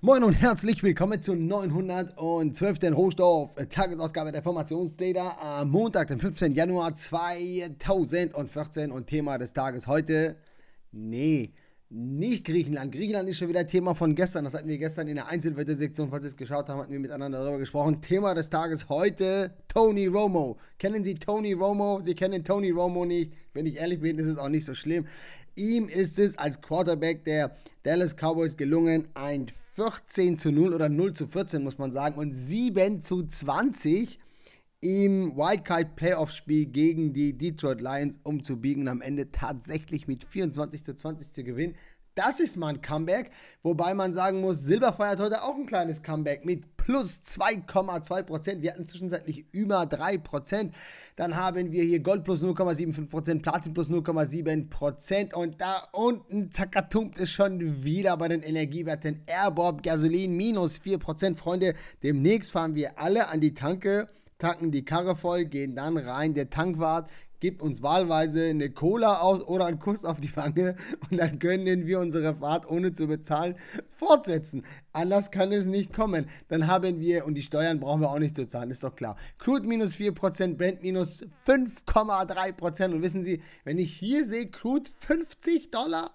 Moin und herzlich willkommen zur 912. Rohstoff äh, Tagesausgabe der Formationsdata am Montag, den 15. Januar 2014 und Thema des Tages heute. Nee, nicht Griechenland. Griechenland ist schon wieder Thema von gestern. Das hatten wir gestern in der einzelwette Falls ihr es geschaut habt, hatten wir miteinander darüber gesprochen. Thema des Tages heute: Tony Romo. Kennen Sie Tony Romo? Sie kennen Tony Romo nicht. Wenn ich ehrlich bin, ist es auch nicht so schlimm. Ihm ist es als Quarterback der Dallas Cowboys gelungen, ein 14 zu 0 oder 0 zu 14, muss man sagen, und 7 zu 20 im Wildcard-Playoff-Spiel gegen die Detroit Lions umzubiegen und am Ende tatsächlich mit 24 zu 20 zu gewinnen. Das ist mal ein Comeback, wobei man sagen muss, Silber feiert heute auch ein kleines Comeback mit plus 2,2 Wir hatten zwischenzeitlich über 3 Dann haben wir hier Gold plus 0,75 Platin plus 0,7 und da unten zackatumpt es schon wieder bei den Energiewerten. Airbob, Gasolin minus 4 Freunde, demnächst fahren wir alle an die Tanke tanken die Karre voll, gehen dann rein. Der Tankwart gibt uns wahlweise eine Cola aus oder einen Kuss auf die Wange und dann können wir unsere Fahrt ohne zu bezahlen fortsetzen. Anders kann es nicht kommen. Dann haben wir, und die Steuern brauchen wir auch nicht zu zahlen, ist doch klar. Crude minus 4%, Brent minus 5,3%. Und wissen Sie, wenn ich hier sehe, Crude 50 Dollar,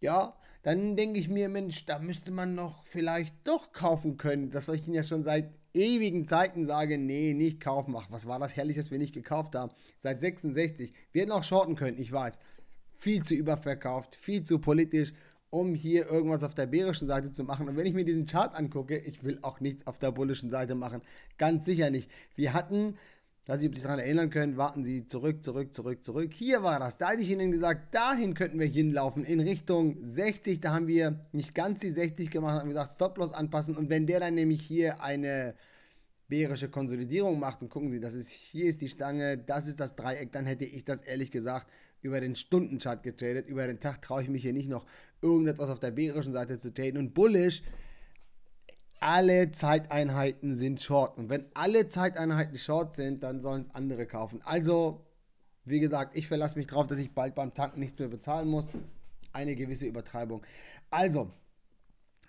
ja, dann denke ich mir, Mensch, da müsste man noch vielleicht doch kaufen können. Das, was ich Ihnen ja schon seit ewigen Zeiten sage, nee, nicht kaufen. Ach, was war das Herrliches, wir nicht gekauft haben. Seit 66. Wir hätten auch shorten können, ich weiß. Viel zu überverkauft, viel zu politisch, um hier irgendwas auf der bärischen Seite zu machen. Und wenn ich mir diesen Chart angucke, ich will auch nichts auf der bullischen Seite machen. Ganz sicher nicht. Wir hatten dass Sie sich daran erinnern können, warten Sie zurück, zurück, zurück, zurück. Hier war das. Da hatte ich Ihnen gesagt, dahin könnten wir hinlaufen, in Richtung 60. Da haben wir nicht ganz die 60 gemacht, haben gesagt, Stop-Loss anpassen. Und wenn der dann nämlich hier eine bärische Konsolidierung macht und gucken Sie, das ist, hier ist die Stange, das ist das Dreieck, dann hätte ich das ehrlich gesagt über den Stundenchart getradet. Über den Tag traue ich mich hier nicht noch irgendetwas auf der bärischen Seite zu traden. Und bullish alle Zeiteinheiten sind short. Und wenn alle Zeiteinheiten short sind, dann sollen es andere kaufen. Also, wie gesagt, ich verlasse mich darauf, dass ich bald beim Tanken nichts mehr bezahlen muss. Eine gewisse Übertreibung. Also,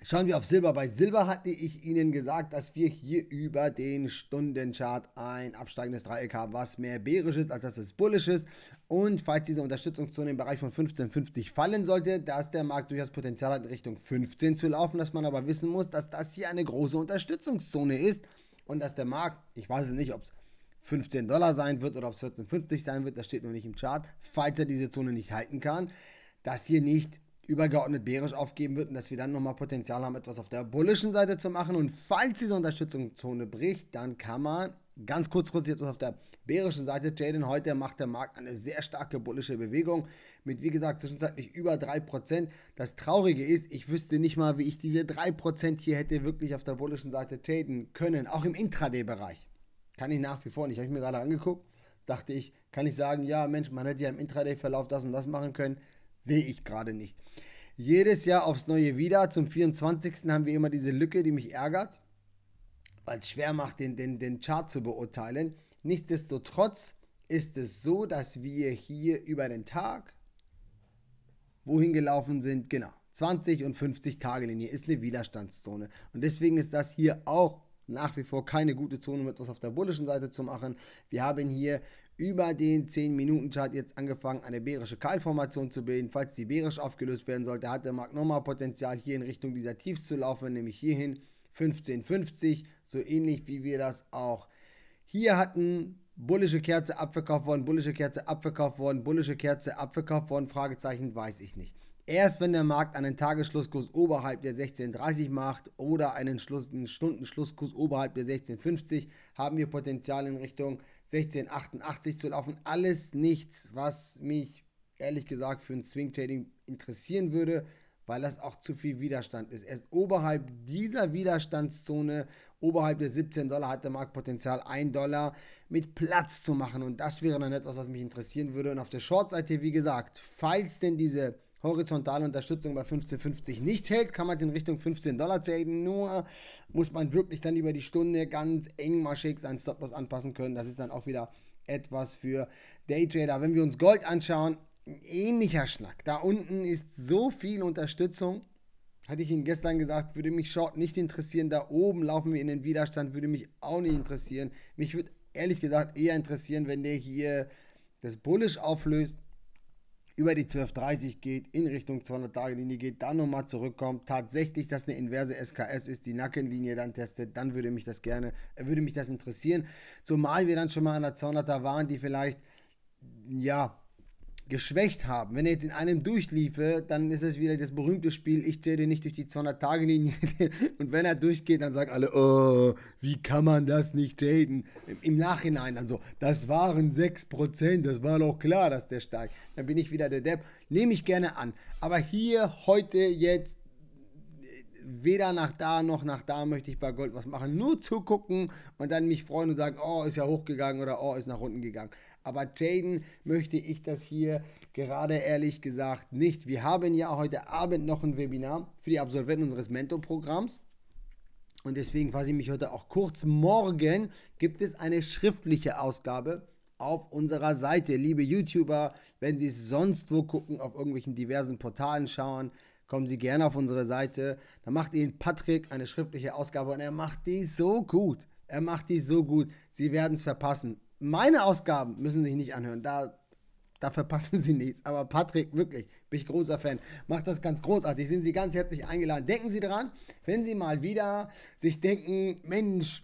Schauen wir auf Silber. Bei Silber hatte ich Ihnen gesagt, dass wir hier über den Stundenchart ein absteigendes Dreieck haben, was mehr bärisch ist, als dass es bullisch ist. Und falls diese Unterstützungszone im Bereich von 15,50 fallen sollte, dass der Markt durchaus Potenzial hat, in Richtung 15 zu laufen, dass man aber wissen muss, dass das hier eine große Unterstützungszone ist und dass der Markt, ich weiß es nicht, ob es 15 Dollar sein wird oder ob es 14,50 sein wird, das steht noch nicht im Chart, falls er diese Zone nicht halten kann, dass hier nicht übergeordnet bärisch aufgeben wird und dass wir dann nochmal Potenzial haben, etwas auf der bullischen Seite zu machen. Und falls diese Unterstützungszone bricht, dann kann man ganz kurzfristig etwas auf der bärischen Seite. traden. heute macht der Markt eine sehr starke bullische Bewegung mit, wie gesagt, zwischenzeitlich über 3%. Das Traurige ist, ich wüsste nicht mal, wie ich diese 3% hier hätte wirklich auf der bullischen Seite traden können, auch im Intraday-Bereich. Kann ich nach wie vor nicht. Habe ich mir gerade angeguckt, dachte ich, kann ich sagen, ja Mensch, man hätte ja im Intraday-Verlauf das und das machen können. Sehe ich gerade nicht. Jedes Jahr aufs Neue wieder. Zum 24. haben wir immer diese Lücke, die mich ärgert, weil es schwer macht, den, den, den Chart zu beurteilen. Nichtsdestotrotz ist es so, dass wir hier über den Tag wohin gelaufen sind. Genau. 20 und 50 Tage Linie ist eine Widerstandszone. Und deswegen ist das hier auch nach wie vor keine gute Zone um etwas auf der bullischen Seite zu machen. Wir haben hier über den 10-Minuten-Chart jetzt angefangen, eine bärische Keilformation zu bilden. Falls die bärisch aufgelöst werden sollte, hat der Markt nochmal Potenzial, hier in Richtung dieser Tiefs zu laufen, nämlich hierhin 15,50, so ähnlich wie wir das auch hier hatten. Bullische Kerze abverkauft worden, bullische Kerze abverkauft worden, bullische Kerze abverkauft worden, Fragezeichen, weiß ich nicht. Erst wenn der Markt einen Tagesschlusskurs oberhalb der 16,30 macht oder einen, Schluss, einen Stundenschlusskurs oberhalb der 16,50, haben wir Potenzial in Richtung 16,88 zu laufen. Alles nichts, was mich ehrlich gesagt für ein Swing Trading interessieren würde, weil das auch zu viel Widerstand ist. Erst oberhalb dieser Widerstandszone, oberhalb der 17 Dollar, hat der Markt Potenzial 1 Dollar mit Platz zu machen. Und das wäre dann etwas, was mich interessieren würde. Und auf der Short-Seite, wie gesagt, falls denn diese horizontale Unterstützung bei 15,50 nicht hält, kann man es in Richtung 15 Dollar traden. Nur muss man wirklich dann über die Stunde ganz engmaschig seinen Stop-Loss anpassen können. Das ist dann auch wieder etwas für Daytrader. Wenn wir uns Gold anschauen, ein ähnlicher Schnack. Da unten ist so viel Unterstützung. Hatte ich Ihnen gestern gesagt, würde mich Short nicht interessieren. Da oben laufen wir in den Widerstand, würde mich auch nicht interessieren. Mich würde ehrlich gesagt eher interessieren, wenn der hier das Bullish auflöst über die 1230 geht, in Richtung 200-Tage-Linie geht, dann nochmal zurückkommt, tatsächlich, dass eine inverse SKS ist, die Nackenlinie dann testet, dann würde mich das gerne, äh, würde mich das interessieren. Zumal wir dann schon mal an der 200er waren, die vielleicht, ja, geschwächt haben. Wenn er jetzt in einem durchliefe, dann ist es wieder das berühmte Spiel, ich zähle nicht durch die 200-Tage-Linie. Und wenn er durchgeht, dann sagen alle, oh, wie kann man das nicht traden? Im Nachhinein dann so, das waren 6%, das war doch klar, dass der steigt. Dann bin ich wieder der Depp. Nehme ich gerne an. Aber hier, heute, jetzt, weder nach da noch nach da möchte ich bei Gold was machen. Nur zugucken und dann mich freuen und sagen, oh, ist ja hochgegangen oder oh, ist nach unten gegangen. Aber traden möchte ich das hier gerade ehrlich gesagt nicht. Wir haben ja heute Abend noch ein Webinar für die Absolventen unseres Mentor-Programms. Und deswegen fasse ich mich heute auch kurz. Morgen gibt es eine schriftliche Ausgabe auf unserer Seite. Liebe YouTuber, wenn Sie es sonst wo gucken, auf irgendwelchen diversen Portalen schauen, kommen Sie gerne auf unsere Seite. Da macht Ihnen Patrick eine schriftliche Ausgabe und er macht die so gut. Er macht die so gut. Sie werden es verpassen. Meine Ausgaben müssen Sie sich nicht anhören. Da, da verpassen Sie nichts. Aber Patrick, wirklich, bin ich großer Fan. Macht das ganz großartig. Sind Sie ganz herzlich eingeladen. Denken Sie daran, wenn Sie mal wieder sich denken, Mensch,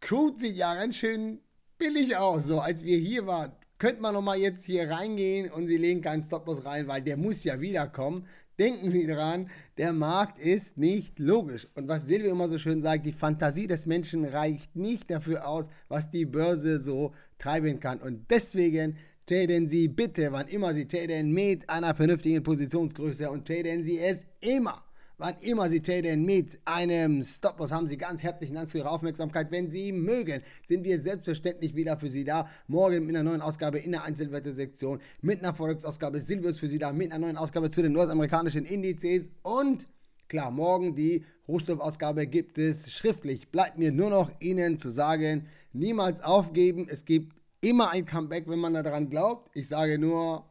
Crude sieht ja ganz schön billig aus, so als wir hier waren könnte man nochmal jetzt hier reingehen und sie legen keinen Stoploss rein, weil der muss ja wiederkommen. Denken Sie dran, der Markt ist nicht logisch. Und was Silvio immer so schön sagt, die Fantasie des Menschen reicht nicht dafür aus, was die Börse so treiben kann. Und deswegen traden Sie bitte, wann immer Sie traden, mit einer vernünftigen Positionsgröße und traden Sie es immer wann immer Sie traden mit einem Stop-Loss, haben Sie ganz herzlichen Dank für Ihre Aufmerksamkeit. Wenn Sie mögen, sind wir selbstverständlich wieder für Sie da. Morgen mit einer neuen Ausgabe in der Einzelwette-Sektion, mit einer Forex-Ausgabe Silvius für Sie da, mit einer neuen Ausgabe zu den US-amerikanischen Indizes und klar, morgen die Rohstoffausgabe gibt es schriftlich. Bleibt mir nur noch Ihnen zu sagen, niemals aufgeben. Es gibt immer ein Comeback, wenn man daran glaubt. Ich sage nur,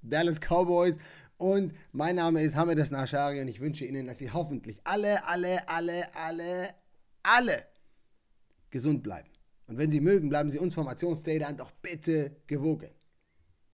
Dallas Cowboys und mein Name ist Hamedes Nashari und ich wünsche Ihnen, dass Sie hoffentlich alle, alle, alle, alle, alle gesund bleiben. Und wenn Sie mögen, bleiben Sie uns vom und auch bitte gewogen.